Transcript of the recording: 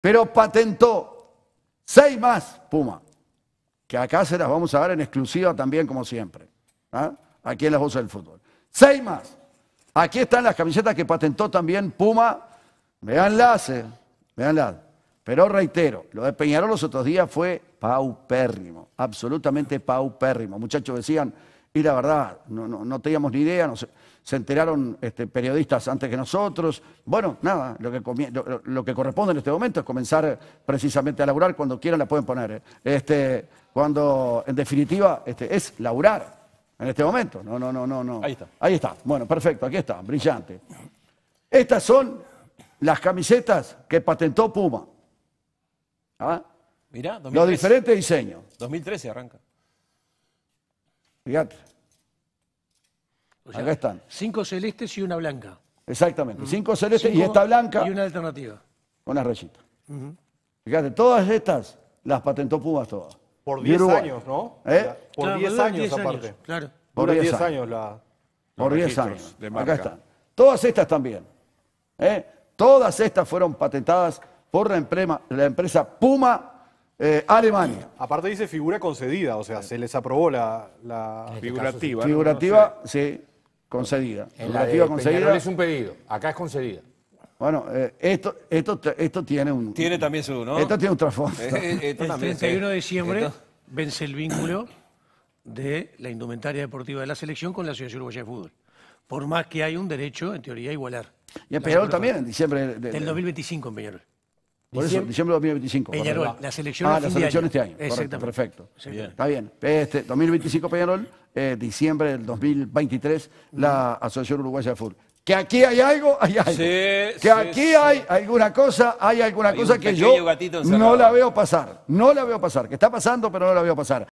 Pero patentó seis más Puma, que acá se las vamos a dar en exclusiva también como siempre, ¿ah? aquí en la voz del fútbol. Seis más. Aquí están las camisetas que patentó también Puma. Veanlas, veanlas. Pero reitero, lo de Peñarol los otros días fue paupérrimo, absolutamente paupérrimo. Muchachos decían, y la verdad, no, no, teníamos ni idea, se enteraron este, periodistas antes que nosotros. Bueno, nada, lo que, corresponde en este momento es comenzar precisamente a laburar, cuando quieran la pueden poner. ¿eh? Este, cuando, en definitiva, este, es laburar en este momento. No, no, no, no, no. Ahí está. Ahí está. Bueno, perfecto, aquí está, brillante. Estas son las camisetas que patentó Puma. ¿Ah? Mirá, 2013. Los diferentes diseños. 2013 arranca. Fíjate. Acá están. Cinco celestes y una blanca. Exactamente. Cinco celestes y esta blanca. Y una alternativa. Una rayita. Fíjate, todas estas las patentó Pumas todas. Por 10 años, ¿no? ¿Eh? Por 10 años, aparte. Claro. Por 10 años. la. Por 10 años. Acá están. Todas estas también. ¿eh? Todas estas fueron patentadas por la, la empresa Puma eh, Alemania. Aparte dice figura concedida, o sea, se les aprobó la, este figurativa. figurativa, sí, concedida. figurativa concedida. es un pedido, acá es concedida. Bueno, eh, esto, esto, esto tiene un... Tiene también su, Esto tiene un trasfondo. Eh, el 31 de diciembre vence el vínculo de la indumentaria deportiva de la selección con la Asociación Uruguaya de Fútbol. Por más que hay un derecho, en teoría, igualar. Y en Peñarol también, en diciembre... del 2025 en Peñarol. Por eso, diciembre de 2025. Peñarol, la selección. Ah, la selección este año. perfecto. Está bien. Este, 2025 Peñarol, eh, diciembre del 2023, la Asociación Uruguaya de Fútbol. Que aquí hay algo, hay algo. que aquí hay alguna cosa, hay alguna cosa que yo no la veo pasar. No la veo pasar. Que está pasando, pero no la veo pasar.